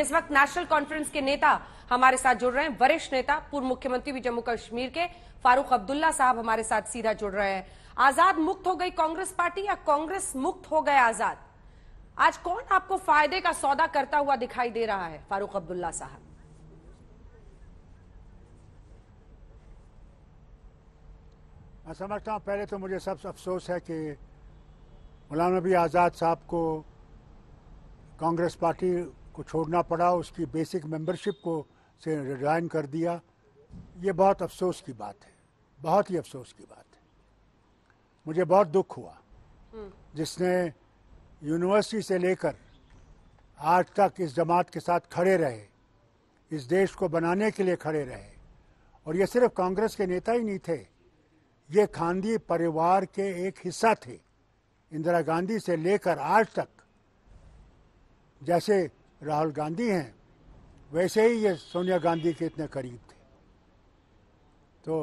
इस वक्त national conference के नेता हमारे साथ जुड़ रहे हैं वरिष्ठ नेता पूर्व मुख्यमंत्री भी जम्मू कश्मीर के फारूक अब्दुल्ला साहब हमारे साथ सीधा जुड़ रहे हैं आजाद मुक्त हो गई कांग्रेस पार्टी या कांग्रेस मुक्त हो गए आजाद आज कौन आपको फायदे का सौदा करता हुआ दिखाई दे रहा है फारूक अब्दुल्ला साहब मैं समझता हूँ पहले तो मुझे सब अफसोस है कि गुलाम नबी आज़ाद साहब को कांग्रेस पार्टी को छोड़ना पड़ा उसकी बेसिक मेंबरशिप को से रिजाइन कर दिया ये बहुत अफसोस की बात है बहुत ही अफसोस की बात है मुझे बहुत दुख हुआ हम्म। जिसने यूनिवर्सिटी से लेकर आज तक इस जमात के साथ खड़े रहे इस देश को बनाने के लिए खड़े रहे और ये सिर्फ कांग्रेस के नेता ही नहीं थे ये खानदी परिवार के एक हिस्सा थे इंदिरा गांधी से लेकर आज तक जैसे राहुल गांधी हैं वैसे ही ये सोनिया गांधी के इतने करीब थे तो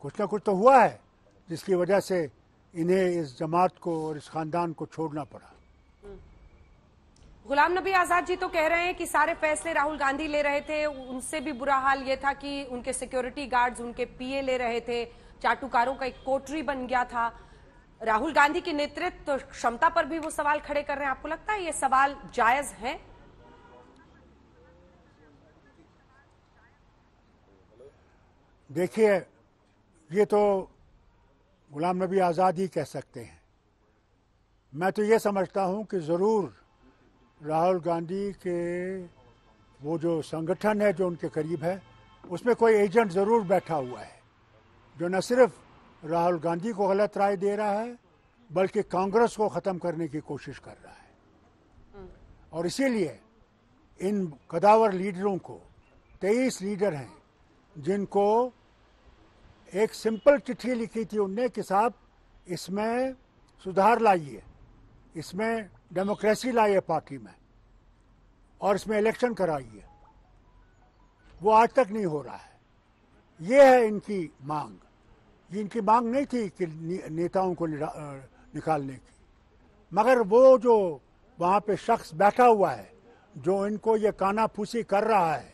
कुछ ना कुछ तो हुआ है जिसकी वजह से इन्हें इस जमात को और इस खानदान को छोड़ना पड़ा गुलाम नबी आजाद जी तो कह रहे हैं कि सारे फैसले राहुल गांधी ले रहे थे उनसे भी बुरा हाल ये था कि उनके सिक्योरिटी गार्ड्स उनके पीए ले रहे थे चाटुकारों का एक कोटरी बन गया था राहुल गांधी की नेतृत्व क्षमता पर भी वो सवाल खड़े कर रहे हैं आपको लगता है ये सवाल जायज है देखिए ये तो गुलाम नबी आज़ाद ही कह सकते हैं मैं तो ये समझता हूं कि ज़रूर राहुल गांधी के वो जो संगठन है जो उनके करीब है उसमें कोई एजेंट ज़रूर बैठा हुआ है जो न सिर्फ राहुल गांधी को गलत राय दे रहा है बल्कि कांग्रेस को ख़त्म करने की कोशिश कर रहा है और इसीलिए इन कदावर लीडरों को तेईस लीडर हैं जिनको एक सिंपल चिट्ठी लिखी थी उनने कि साहब इसमें सुधार लाइए इसमें डेमोक्रेसी लाइए पार्टी में और इसमें इलेक्शन कराइए वो आज तक नहीं हो रहा है ये है इनकी मांग जिनकी मांग नहीं थी कि नेताओं को निकालने की मगर वो जो वहाँ पे शख्स बैठा हुआ है जो इनको ये काना फूसी कर रहा है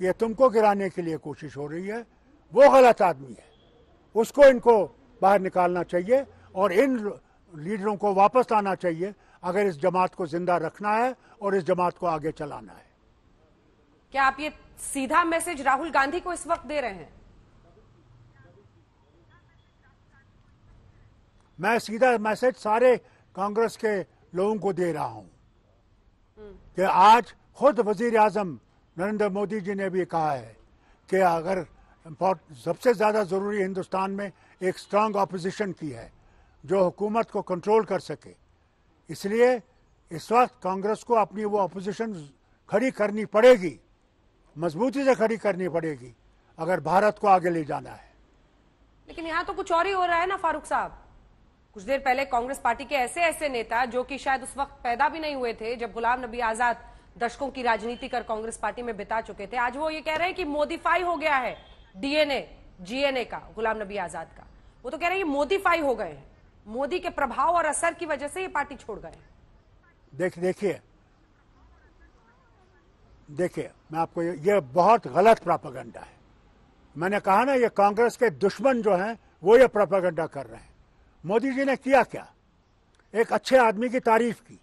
ये तुमको गिराने के लिए कोशिश हो रही है वो गलत आदमी है उसको इनको बाहर निकालना चाहिए और इन लीडरों को वापस लाना चाहिए अगर इस जमात को जिंदा रखना है और इस जमात को आगे चलाना है क्या आप ये सीधा मैसेज राहुल गांधी को इस वक्त दे रहे हैं मैं सीधा मैसेज सारे कांग्रेस के लोगों को दे रहा हूँ कि आज खुद वजीर आजम नरेंद्र मोदी जी ने भी कहा है कि अगर सबसे ज़्यादा ज़रूरी हिंदुस्तान में एक स्ट्रांग अपोजिशन की है जो हुकूमत को कंट्रोल कर सके इसलिए इस वक्त कांग्रेस को अपनी वो अपोजिशन खड़ी करनी पड़ेगी मजबूती से खड़ी करनी पड़ेगी अगर भारत को आगे ले जाना है लेकिन यहाँ तो कुछ और ही हो रहा है ना फारूक साहब कुछ देर पहले कांग्रेस पार्टी के ऐसे ऐसे नेता जो कि शायद उस वक्त पैदा भी नहीं हुए थे जब गुलाम नबी आजाद दशकों की राजनीति कर कांग्रेस पार्टी में बिता चुके थे आज वो ये कह रहे हैं कि मोदीफाई हो गया है डीएनए जीएनए का गुलाम नबी आजाद का वो तो कह रहे हैं मोदीफाई हो गए हैं मोदी के प्रभाव और असर की वजह से ये पार्टी छोड़ गए देख देखिए देखिए मैं आपको ये, ये बहुत गलत प्रापागंडा है मैंने कहा ना ये कांग्रेस के दुश्मन जो हैं वो ये प्रापागंडा कर रहे हैं मोदी जी ने किया क्या एक अच्छे आदमी की तारीफ की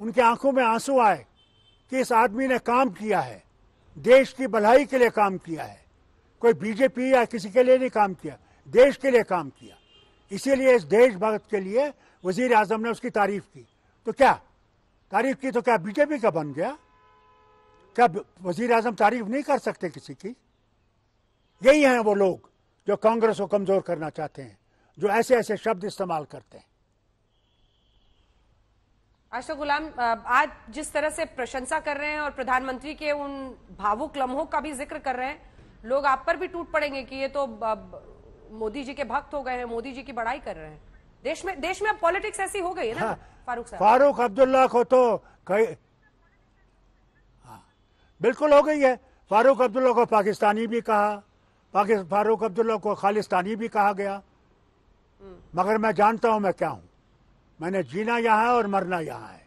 उनकी आंखों में आंसू आए कि इस आदमी ने काम किया है देश की भलाई के लिए काम किया है कोई बीजेपी या किसी के लिए नहीं काम किया देश के लिए काम किया इसीलिए इस देशभक्त के लिए वजीर आजम ने उसकी तारीफ की तो क्या तारीफ की तो क्या बीजेपी का बन गया क्या वजीर आजम तारीफ नहीं कर सकते किसी की यही हैं वो लोग जो कांग्रेस को कमज़ोर करना चाहते हैं जो ऐसे ऐसे शब्द इस्तेमाल करते हैं अशोक गुलाम आज जिस तरह से प्रशंसा कर रहे हैं और प्रधानमंत्री के उन भावुक लम्हों का भी जिक्र कर रहे हैं लोग आप पर भी टूट पड़ेंगे कि ये तो मोदी जी के भक्त हो गए हैं मोदी जी की बड़ाई कर रहे हैं देश में देश में अब पॉलिटिक्स ऐसी हो गई है ना हाँ, फारूक साहब फारूक अब्दुल्ला को तो कई हाँ, बिल्कुल हो गई है फारूक अब्दुल्ला को पाकिस्तानी भी कहा फारूक अब्दुल्ला को खालिस्तानी भी कहा गया मगर मैं जानता हूं मैं क्या हूं मैंने जीना यहां है और मरना यहां है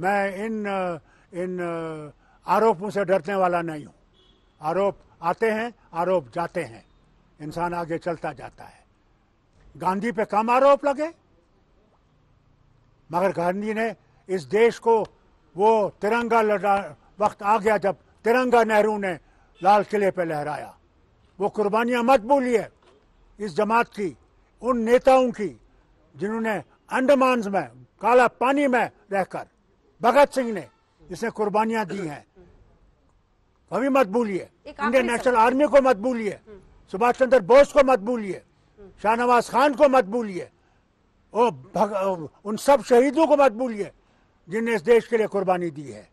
मैं इन इन आरोपों से डरने वाला नहीं हूं आरोप आते हैं आरोप जाते हैं इंसान आगे चलता जाता है गांधी पे कम आरोप लगे मगर गांधी ने इस देश को वो तिरंगा लड़ा वक्त आ गया जब तिरंगा नेहरू ने लाल किले पे लहराया वो कुर्बानियां मत भूलिए इस जमात की उन नेताओं की जिन्होंने अंडमान में काला पानी में रहकर भगत सिंह ने इसे कुर्बानियां दी हैं कभी मत भूलिए इंडियन नेशनल आर्मी को मत भूलिए सुभाष चंद्र बोस को मत भूलिए शाहनवाज खान को मत भूलिए उन सब शहीदों को मत भूलिए जिनने इस देश के लिए कुर्बानी दी है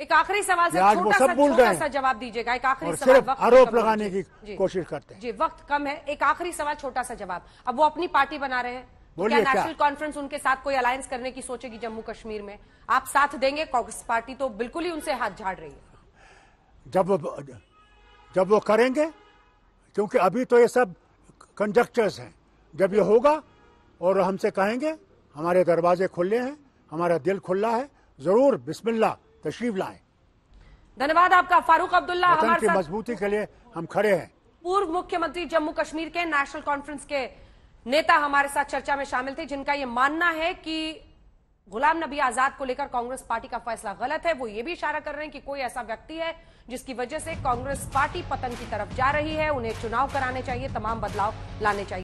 एक आखिरी सवाल से छोटा सा छोटा सा जवाब दीजिएगा एक आखिरी सवाल सिर्फ आरोप लगाने की कोशिश करते हैं जी वक्त कम है एक आखिरी सवाल छोटा सा जवाब अब वो अपनी पार्टी बना रहे हैं तो क्या नेशनल कॉन्फ्रेंस उनके साथ कोई अलायंस करने की सोचेगी जम्मू कश्मीर में आप साथ देंगे कांग्रेस पार्टी तो बिल्कुल ही उनसे हाथ झाड़ रही है जब जब वो करेंगे क्योंकि अभी तो ये सब कंजक्चर्स हैं जब ये होगा और हमसे कहेंगे हमारे दरवाजे खुले हैं हमारा दिल खुला है जरूर बिस्मिल्ला तशरीफ लाए धन्यवाद आपका फारूक अब्दुल्ला हमारे साथ मजबूती के लिए हम खड़े हैं पूर्व मुख्यमंत्री जम्मू कश्मीर के नेशनल कॉन्फ्रेंस के नेता हमारे साथ चर्चा में शामिल थे जिनका ये मानना है कि गुलाम नबी आजाद को लेकर कांग्रेस पार्टी का फैसला गलत है वो ये भी इशारा कर रहे हैं कि कोई ऐसा व्यक्ति है जिसकी वजह से कांग्रेस पार्टी पतन की तरफ जा रही है उन्हें चुनाव कराने चाहिए तमाम बदलाव लाने चाहिए